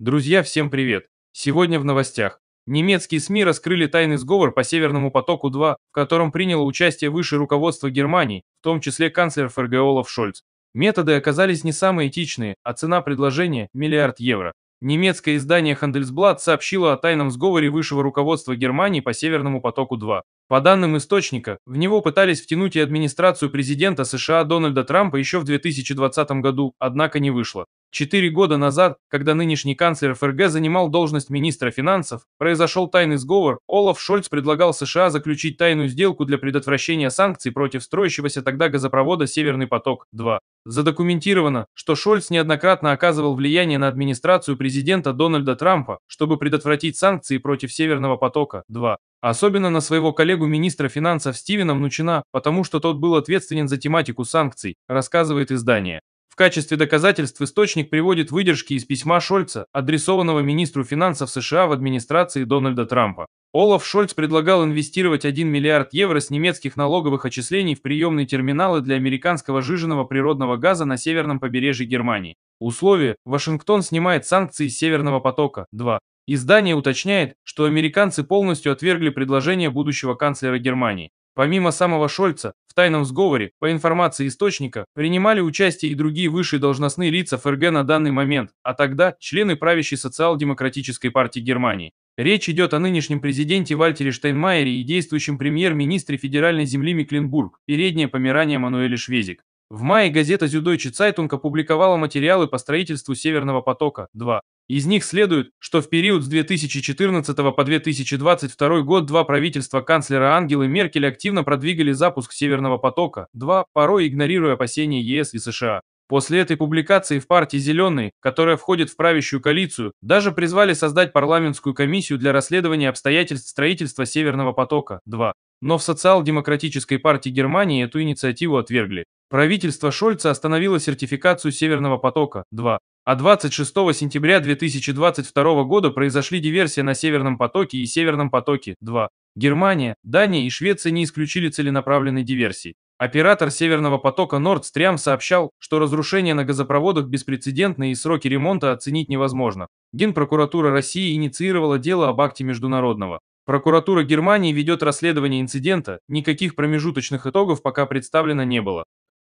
Друзья, всем привет! Сегодня в новостях. Немецкие СМИ раскрыли тайный сговор по Северному потоку-2, в котором приняло участие высшее руководство Германии, в том числе канцлер ФРГ Олаф Шольц. Методы оказались не самые этичные, а цена предложения – миллиард евро. Немецкое издание Handelsblatt сообщило о тайном сговоре высшего руководства Германии по Северному потоку-2. По данным источника, в него пытались втянуть и администрацию президента США Дональда Трампа еще в 2020 году, однако не вышло. Четыре года назад, когда нынешний канцлер ФРГ занимал должность министра финансов, произошел тайный сговор, Олаф Шольц предлагал США заключить тайную сделку для предотвращения санкций против строящегося тогда газопровода «Северный поток-2». Задокументировано, что Шольц неоднократно оказывал влияние на администрацию президента Дональда Трампа, чтобы предотвратить санкции против «Северного потока-2». Особенно на своего коллегу министра финансов Стивена Мнучина, потому что тот был ответственен за тематику санкций, рассказывает издание качестве доказательств источник приводит выдержки из письма Шольца, адресованного министру финансов США в администрации Дональда Трампа. Олаф Шольц предлагал инвестировать 1 миллиард евро с немецких налоговых отчислений в приемные терминалы для американского жиженного природного газа на северном побережье Германии. Условие – Вашингтон снимает санкции с «Северного потока-2». Издание уточняет, что американцы полностью отвергли предложение будущего канцлера Германии. Помимо самого Шольца, в тайном сговоре, по информации источника, принимали участие и другие высшие должностные лица ФРГ на данный момент, а тогда члены правящей социал-демократической партии Германии. Речь идет о нынешнем президенте Вальтере Штайнмайере и действующем премьер-министре федеральной земли Мекленбург, переднее помирание Мануэле Швезик. В мае газета «Зюдойче Цайтунг» опубликовала материалы по строительству «Северного потока-2». Из них следует, что в период с 2014 по 2022 год два правительства канцлера Ангелы Меркель активно продвигали запуск «Северного потока-2», порой игнорируя опасения ЕС и США. После этой публикации в партии «Зеленые», которая входит в правящую коалицию, даже призвали создать парламентскую комиссию для расследования обстоятельств строительства «Северного потока-2». Но в социал-демократической партии Германии эту инициативу отвергли. Правительство Шольца остановило сертификацию Северного потока-2, а 26 сентября 2022 года произошли диверсии на Северном потоке и Северном потоке-2. Германия, Дания и Швеция не исключили целенаправленной диверсии. Оператор Северного потока Nord Stream сообщал, что разрушения на газопроводах беспрецедентны и сроки ремонта оценить невозможно. Генпрокуратура России инициировала дело об акте международного. Прокуратура Германии ведет расследование инцидента, никаких промежуточных итогов пока представлено не было.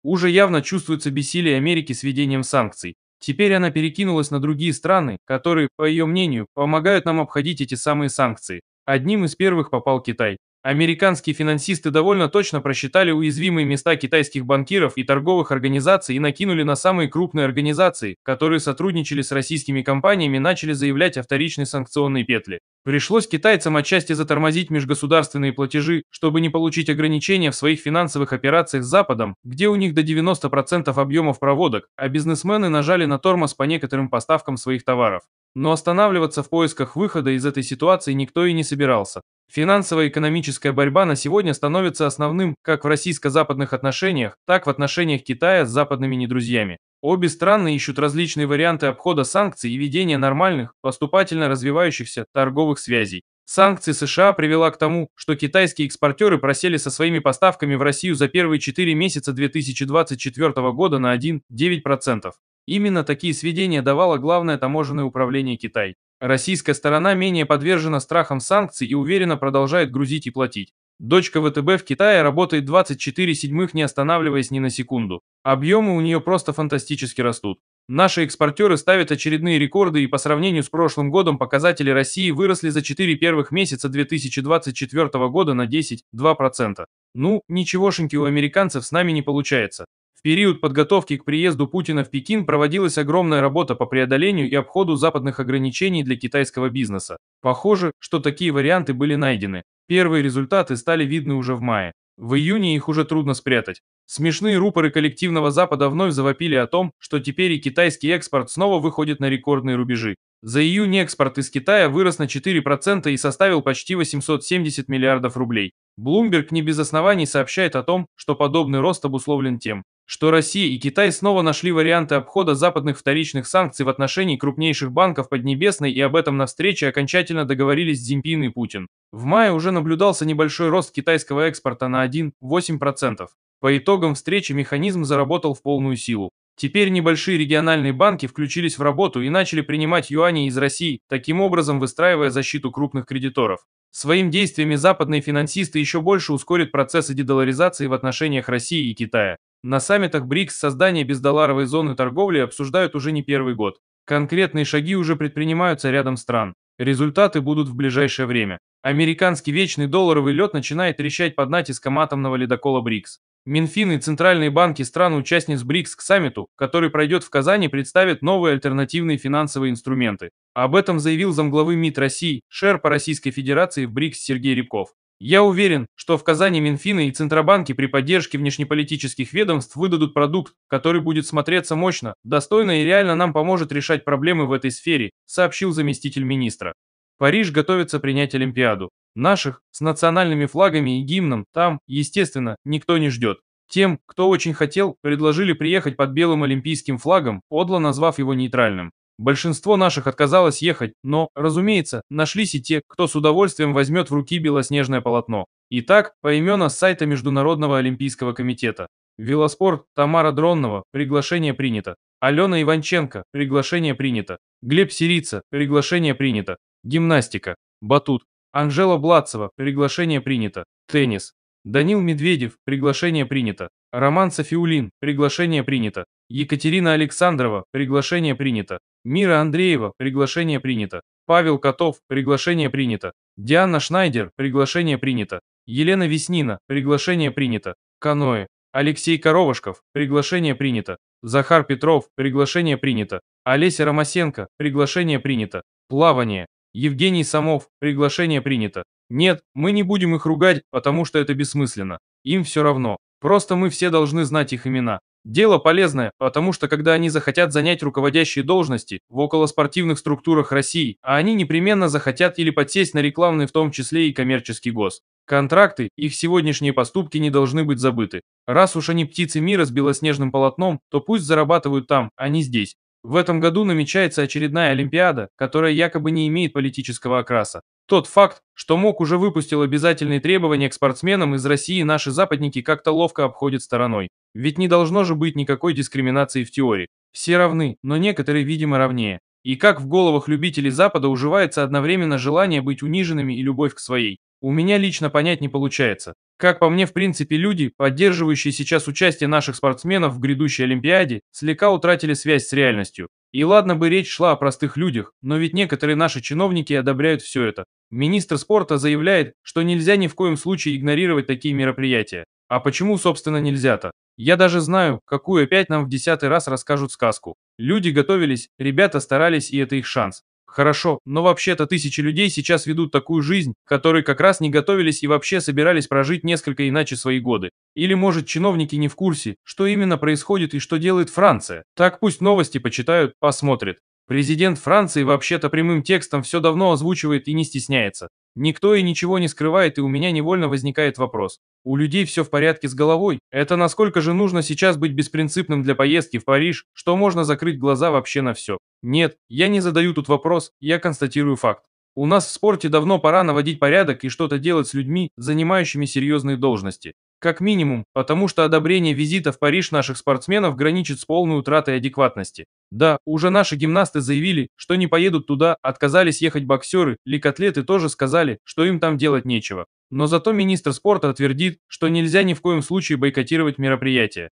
Уже явно чувствуется бессилие Америки с введением санкций. Теперь она перекинулась на другие страны, которые, по ее мнению, помогают нам обходить эти самые санкции. Одним из первых попал Китай. Американские финансисты довольно точно просчитали уязвимые места китайских банкиров и торговых организаций и накинули на самые крупные организации, которые сотрудничали с российскими компаниями, начали заявлять о вторичной санкционной петле. Пришлось китайцам отчасти затормозить межгосударственные платежи, чтобы не получить ограничения в своих финансовых операциях с Западом, где у них до 90% объемов проводок, а бизнесмены нажали на тормоз по некоторым поставкам своих товаров. Но останавливаться в поисках выхода из этой ситуации никто и не собирался. Финансово-экономическая борьба на сегодня становится основным как в российско-западных отношениях, так в отношениях Китая с западными недрузьями. Обе страны ищут различные варианты обхода санкций и ведения нормальных, поступательно развивающихся торговых связей. Санкции США привела к тому, что китайские экспортеры просели со своими поставками в Россию за первые 4 месяца 2024 года на 1,9%. Именно такие сведения давало главное таможенное управление Китай. Российская сторона менее подвержена страхам санкций и уверенно продолжает грузить и платить. Дочка ВТБ в Китае работает 24 седьмых, не останавливаясь ни на секунду. Объемы у нее просто фантастически растут. Наши экспортеры ставят очередные рекорды и по сравнению с прошлым годом показатели России выросли за 4 первых месяца 2024 года на 10,2%. Ну, ничегошеньки у американцев с нами не получается период подготовки к приезду Путина в Пекин проводилась огромная работа по преодолению и обходу западных ограничений для китайского бизнеса. Похоже, что такие варианты были найдены. Первые результаты стали видны уже в мае. В июне их уже трудно спрятать. Смешные рупоры коллективного Запада вновь завопили о том, что теперь и китайский экспорт снова выходит на рекордные рубежи. За июнь экспорт из Китая вырос на 4% и составил почти 870 миллиардов рублей. Блумберг не без оснований сообщает о том, что подобный рост обусловлен тем, что Россия и Китай снова нашли варианты обхода западных вторичных санкций в отношении крупнейших банков Поднебесной и об этом на встрече окончательно договорились Зимпин и Путин. В мае уже наблюдался небольшой рост китайского экспорта на 1,8%. По итогам встречи механизм заработал в полную силу. Теперь небольшие региональные банки включились в работу и начали принимать юани из России, таким образом выстраивая защиту крупных кредиторов. Своим действиями западные финансисты еще больше ускорят процессы дедоларизации в отношениях России и Китая. На саммитах БРИКС создание бездолларовой зоны торговли обсуждают уже не первый год. Конкретные шаги уже предпринимаются рядом стран. Результаты будут в ближайшее время. Американский вечный долларовый лед начинает трещать под натиском атомного ледокола БРИКС. Минфин и центральные банки стран-участниц БРИКС к саммиту, который пройдет в Казани, представят новые альтернативные финансовые инструменты. Об этом заявил замглавы МИД России, шер по Российской Федерации в БРИКС Сергей Рябков. Я уверен, что в Казани Минфины и Центробанки при поддержке внешнеполитических ведомств выдадут продукт, который будет смотреться мощно, достойно и реально нам поможет решать проблемы в этой сфере, сообщил заместитель министра. Париж готовится принять Олимпиаду. Наших с национальными флагами и гимном там, естественно, никто не ждет. Тем, кто очень хотел, предложили приехать под белым олимпийским флагом, подло назвав его нейтральным. Большинство наших отказалось ехать, но, разумеется, нашлись и те, кто с удовольствием возьмет в руки белоснежное полотно. Итак, поимена с сайта Международного олимпийского комитета. Велоспорт Тамара Дронного приглашение принято. Алена Иванченко, приглашение принято. Глеб Сирица, приглашение принято. Гимнастика. Батут, Анжела Блацева, приглашение принято. Теннис. Данил Медведев, приглашение принято. Роман Софиулин, приглашение принято. Екатерина Александрова, приглашение принято. Мира Андреева, приглашение принято. Павел Котов, приглашение принято. Диана Шнайдер, приглашение принято. Елена Веснина, приглашение принято. Каноэ. Алексей Коровашков, приглашение принято. Захар Петров, приглашение принято. Олеся Ромасенко, приглашение принято. Плавание. Евгений Самов, приглашение принято. Нет, мы не будем их ругать, потому что это бессмысленно. Им все равно. Просто мы все должны знать их имена. Дело полезное, потому что когда они захотят занять руководящие должности в околоспортивных структурах России, а они непременно захотят или подсесть на рекламный в том числе и коммерческий гос. Контракты, их сегодняшние поступки не должны быть забыты. Раз уж они птицы мира с белоснежным полотном, то пусть зарабатывают там, а не здесь. В этом году намечается очередная Олимпиада, которая якобы не имеет политического окраса. Тот факт, что МОК уже выпустил обязательные требования к спортсменам из России, наши западники как-то ловко обходят стороной. Ведь не должно же быть никакой дискриминации в теории. Все равны, но некоторые, видимо, равнее. И как в головах любителей Запада уживается одновременно желание быть униженными и любовь к своей. У меня лично понять не получается. Как по мне, в принципе, люди, поддерживающие сейчас участие наших спортсменов в грядущей Олимпиаде, слегка утратили связь с реальностью. И ладно бы речь шла о простых людях, но ведь некоторые наши чиновники одобряют все это. Министр спорта заявляет, что нельзя ни в коем случае игнорировать такие мероприятия. А почему, собственно, нельзя-то? Я даже знаю, какую опять нам в десятый раз расскажут сказку. Люди готовились, ребята старались, и это их шанс. Хорошо, но вообще-то тысячи людей сейчас ведут такую жизнь, которые как раз не готовились и вообще собирались прожить несколько иначе свои годы. Или, может, чиновники не в курсе, что именно происходит и что делает Франция. Так пусть новости почитают, посмотрят. Президент Франции вообще-то прямым текстом все давно озвучивает и не стесняется. Никто и ничего не скрывает, и у меня невольно возникает вопрос. У людей все в порядке с головой? Это насколько же нужно сейчас быть беспринципным для поездки в Париж, что можно закрыть глаза вообще на все? Нет, я не задаю тут вопрос, я констатирую факт. У нас в спорте давно пора наводить порядок и что-то делать с людьми, занимающими серьезные должности. Как минимум, потому что одобрение визита в Париж наших спортсменов граничит с полной утратой адекватности. Да, уже наши гимнасты заявили, что не поедут туда, отказались ехать боксеры, ликотлеты тоже сказали, что им там делать нечего. Но зато министр спорта твердит, что нельзя ни в коем случае бойкотировать мероприятие.